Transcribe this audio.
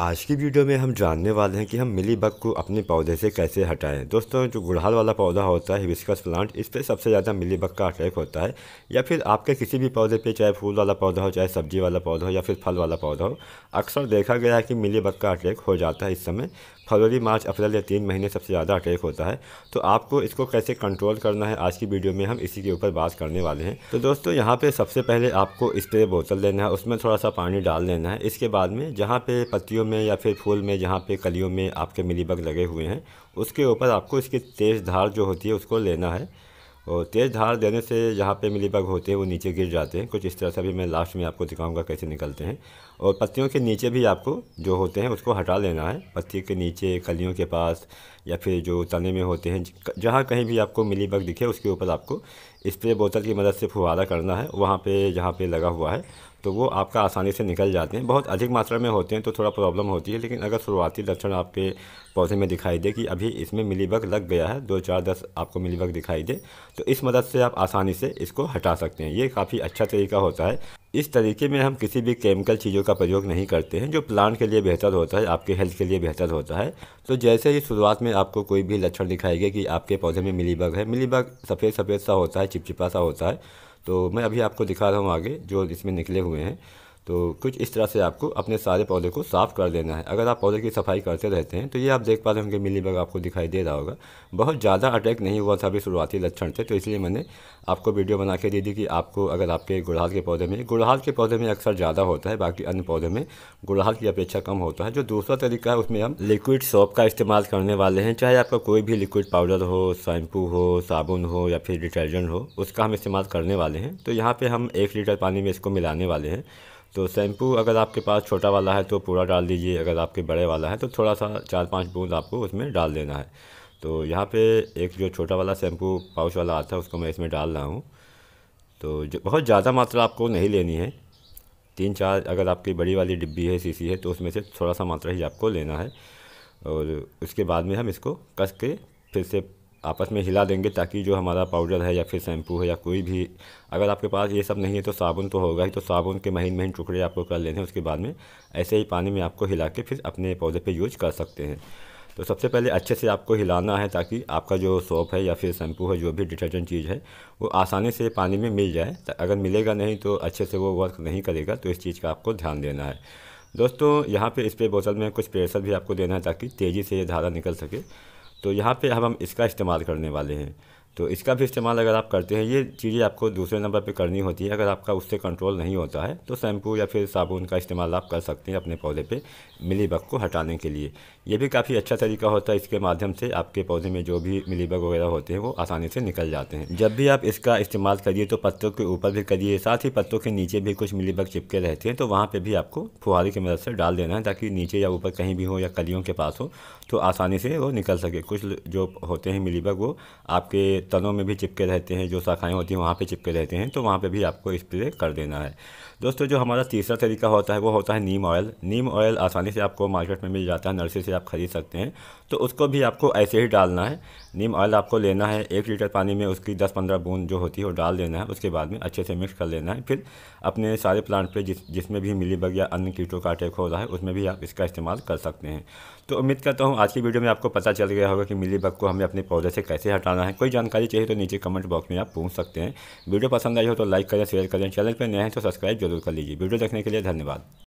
आज की वीडियो में हम जानने वाले हैं कि हम मिली बग को अपने पौधे से कैसे हटाएं दोस्तों जो गुड़हाल वाला पौधा होता है हिबिस्कस प्लांट इस पर सबसे ज़्यादा मिली बग का अटैक होता है या फिर आपके किसी भी पौधे पे चाहे फूल वाला पौधा हो चाहे सब्जी वाला पौधा हो या फिर फल वाला पौधा हो अक्सर देखा गया है कि मिली बग का अटैक हो जाता है इस समय फरवरी मार्च अप्रैल या तीन महीने सबसे ज़्यादा अटैक होता है तो आपको इसको कैसे कंट्रोल करना है आज की वीडियो में हम इसी के ऊपर बात करने वाले हैं तो दोस्तों यहाँ पे सबसे पहले आपको स्प्रे बोतल लेना है उसमें थोड़ा सा पानी डाल देना है इसके बाद में जहाँ पे पत्तियों में या फिर फूल में जहाँ पे कलियों में आपके मिलीबग लगे हुए हैं उसके ऊपर आपको इसकी तेज़ धार जो होती है उसको लेना है और तेज़ धार देने से जहाँ पे मिलीबग होते हैं वो नीचे गिर जाते हैं कुछ इस तरह से भी मैं लास्ट में आपको दिखाऊंगा कैसे निकलते हैं और पत्तियों के नीचे भी आपको जो होते हैं उसको हटा लेना है पत्ती के नीचे कलियों के पास या फिर जो तने में होते हैं जहाँ कहीं भी आपको मिली बग दिखे उसके ऊपर आपको स्प्रे बोतल की मदद से फुहारा करना है वहाँ पे जहाँ पे लगा हुआ है तो वो आपका आसानी से निकल जाते हैं बहुत अधिक मात्रा में होते हैं तो थोड़ा प्रॉब्लम होती है लेकिन अगर शुरुआती लक्षण आपके पौधे में दिखाई दे कि अभी इसमें बग लग गया है दो चार दस आपको बग दिखाई दे तो इस मदद से आप आसानी से इसको हटा सकते हैं ये काफ़ी अच्छा तरीका होता है इस तरीके में हम किसी भी केमिकल चीज़ों का प्रयोग नहीं करते हैं जो प्लांट के लिए बेहतर होता है आपके हेल्थ के लिए बेहतर होता है तो जैसे ही शुरुआत में आपको कोई भी लक्षण दिखाई कि आपके पौधे में मिलीबग है मिलीबग सफ़ेद सफ़ेद सा होता है चिपचिपा सा होता है तो मैं अभी आपको दिखा रहा हूँ आगे जो इसमें निकले हुए हैं तो कुछ इस तरह से आपको अपने सारे पौधे को साफ़ कर देना है अगर आप पौधे की सफाई करते रहते हैं तो ये आप देख पा रहे होंगे मिली बग आपको दिखाई दे रहा होगा बहुत ज़्यादा अटैक नहीं हुआ था अभी शुरुआती लक्षण थे तो इसलिए मैंने आपको वीडियो बना के दे दी कि आपको अगर आपके गुड़हाल के पौधे में गुड़हाल के पौधे में अक्सर ज़्यादा होता है बाकी अन्य पौधे में गुड़हाल की अपेक्षा कम होता है जो दूसरा तरीका है उसमें हम लिक्विड सॉप का इस्तेमाल करने वाले हैं चाहे आपका कोई भी लिक्विड पाउडर हो शैम्पू हो साबुन हो या फिर डिटर्जेंट हो उसका हम इस्तेमाल करने वाले हैं तो यहाँ पर हम एक लीटर पानी में इसको मिलाने वाले हैं तो शैम्पू अगर आपके पास छोटा वाला है तो पूरा डाल दीजिए अगर आपके बड़े वाला है तो थोड़ा सा चार पाँच बूंद आपको उसमें डाल देना है तो यहाँ पे एक जो छोटा वाला शैम्पू पाउच वाला आता है उसको मैं इसमें डाल रहा हूँ तो बहुत ज़्यादा मात्रा आपको नहीं लेनी है तीन चार अगर आपकी बड़ी वाली डिब्बी है सीसी है तो उसमें से थोड़ा सा मात्रा ही आपको लेना है और उसके बाद में हम इसको कस के फिर से आपस में हिला देंगे ताकि जो हमारा पाउडर है या फिर शैम्पू है या कोई भी अगर आपके पास ये सब नहीं है तो साबुन तो होगा ही तो साबुन के महीन महीन टुकड़े आपको कर लेने हैं उसके बाद में ऐसे ही पानी में आपको हिला के फिर अपने पौधे पे यूज कर सकते हैं तो सबसे पहले अच्छे से आपको हिलाना है ताकि आपका जो सोप है या फिर शैम्पू है जो भी डिटर्जेंट चीज़ है वो आसानी से पानी में मिल जाए अगर मिलेगा नहीं तो अच्छे से वो वर्क नहीं करेगा तो इस चीज़ का आपको ध्यान देना है दोस्तों यहाँ पे स्प्रे बोतल में कुछ प्रेशर भी आपको देना है ताकि तेज़ी से ये धारा निकल सके तो यहाँ पे हम हम इसका इस्तेमाल करने वाले हैं तो इसका भी इस्तेमाल अगर आप करते हैं ये चीज़ें आपको दूसरे नंबर पे करनी होती है अगर आपका उससे कंट्रोल नहीं होता है तो शैम्पू या फिर साबुन का इस्तेमाल आप कर सकते हैं अपने पौधे पे मिलीबग को हटाने के लिए ये भी काफ़ी अच्छा तरीका होता है इसके माध्यम से आपके पौधे में जो भी मिलीबग वगैरह होते हैं वो आसानी से निकल जाते हैं जब भी आप इसका इस्तेमाल करिए तो पत्तों के ऊपर भी करिए साथ ही पत्तों के नीचे भी कुछ मिलीबग चिपके रहते हैं तो वहाँ पर भी आपको फुहारी की मदद से डाल देना है ताकि नीचे या ऊपर कहीं भी हो या कलियों के पास हो तो आसानी से वो निकल सके कुछ जो होते हैं मिलीबग वो आपके तनों में भी चिपके रहते हैं जो शाखाएँ होती हैं वहाँ पर चिपके रहते हैं तो वहाँ पर भी आपको स्प्रे कर देना है दोस्तों जो हमारा तीसरा तरीका होता है वो होता है नीम ऑयल नीम ऑयल आसानी से आपको मार्केट में मिल जाता है नर्सरी से आप खरीद सकते हैं तो उसको भी आपको ऐसे ही डालना है नीम ऑयल आपको लेना है एक लीटर पानी में उसकी 10-15 बूंद जो होती है वो डाल देना है उसके बाद में अच्छे से मिक्स कर लेना है फिर अपने सारे प्लांट पे जिस जिसमें भी मिलीबग या अन्य कीटों का अटैक हो रहा है उसमें भी आप इसका इस्तेमाल कर सकते हैं तो उम्मीद करता हूँ आज की वीडियो में आपको पता चल गया होगा कि मिलीबग को हमें अपने पौधे से कैसे हटाना है कोई जानकारी चाहिए तो नीचे कमेंट बॉक्स में आप पूछ सकते हैं वीडियो पसंद आई हो तो लाइक करें शेयर करें चैनल पर नए हैं तो सब्सक्राइब जरूर कर लीजिए वीडियो देखने के लिए धन्यवाद